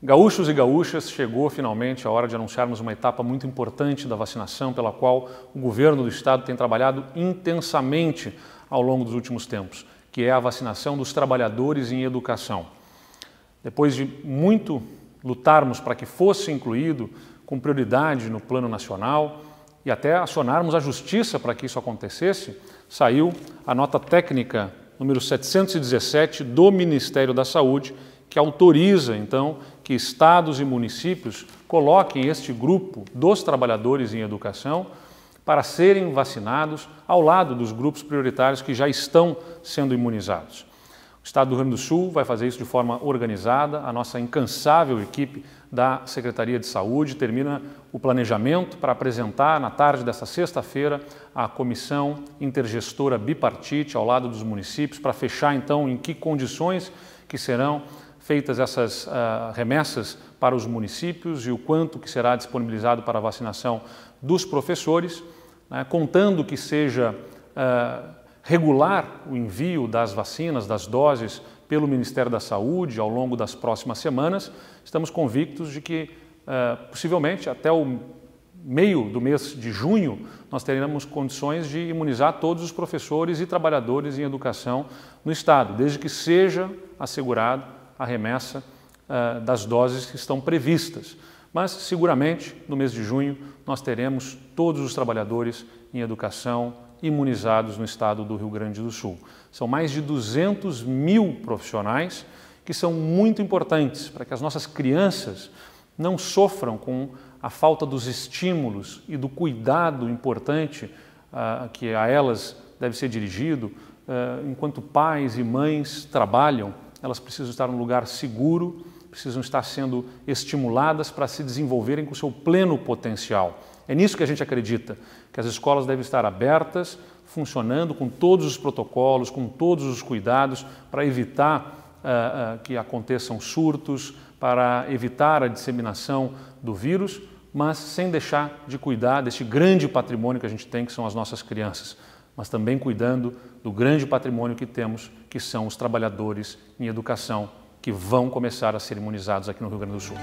Gaúchos e gaúchas, chegou finalmente a hora de anunciarmos uma etapa muito importante da vacinação, pela qual o governo do estado tem trabalhado intensamente ao longo dos últimos tempos, que é a vacinação dos trabalhadores em educação. Depois de muito lutarmos para que fosse incluído com prioridade no plano nacional e até acionarmos a justiça para que isso acontecesse, saiu a nota técnica número 717 do Ministério da Saúde, que autoriza então que estados e municípios coloquem este grupo dos trabalhadores em educação para serem vacinados ao lado dos grupos prioritários que já estão sendo imunizados. O Estado do Rio Grande do Sul vai fazer isso de forma organizada. A nossa incansável equipe da Secretaria de Saúde termina o planejamento para apresentar na tarde desta sexta-feira a comissão intergestora bipartite ao lado dos municípios para fechar então em que condições que serão feitas essas uh, remessas para os municípios e o quanto que será disponibilizado para a vacinação dos professores, né, contando que seja uh, regular o envio das vacinas, das doses, pelo Ministério da Saúde ao longo das próximas semanas. Estamos convictos de que, uh, possivelmente, até o meio do mês de junho, nós teremos condições de imunizar todos os professores e trabalhadores em educação no Estado, desde que seja assegurado a remessa uh, eh, das doses que estão previstas. Mas seguramente no mês de junho nós teremos todos os trabalhadores em educação imunizados no estado do Rio Grande do Sul. São mais de 200 mil profissionais que são muito importantes para que as nossas crianças não sofram com a falta dos estímulos e do cuidado importante uh, que a elas deve ser dirigido uh, enquanto pais e mães trabalham elas precisam estar num lugar seguro, precisam estar sendo estimuladas para se desenvolverem com o seu pleno potencial. É nisso que a gente acredita, que as escolas devem estar abertas, funcionando com todos os protocolos, com todos os cuidados, para evitar uh, uh, que aconteçam surtos, para evitar a disseminação do vírus, mas sem deixar de cuidar deste grande patrimônio que a gente tem, que são as nossas crianças mas também cuidando do grande patrimônio que temos, que são os trabalhadores em educação, que vão começar a ser imunizados aqui no Rio Grande do Sul.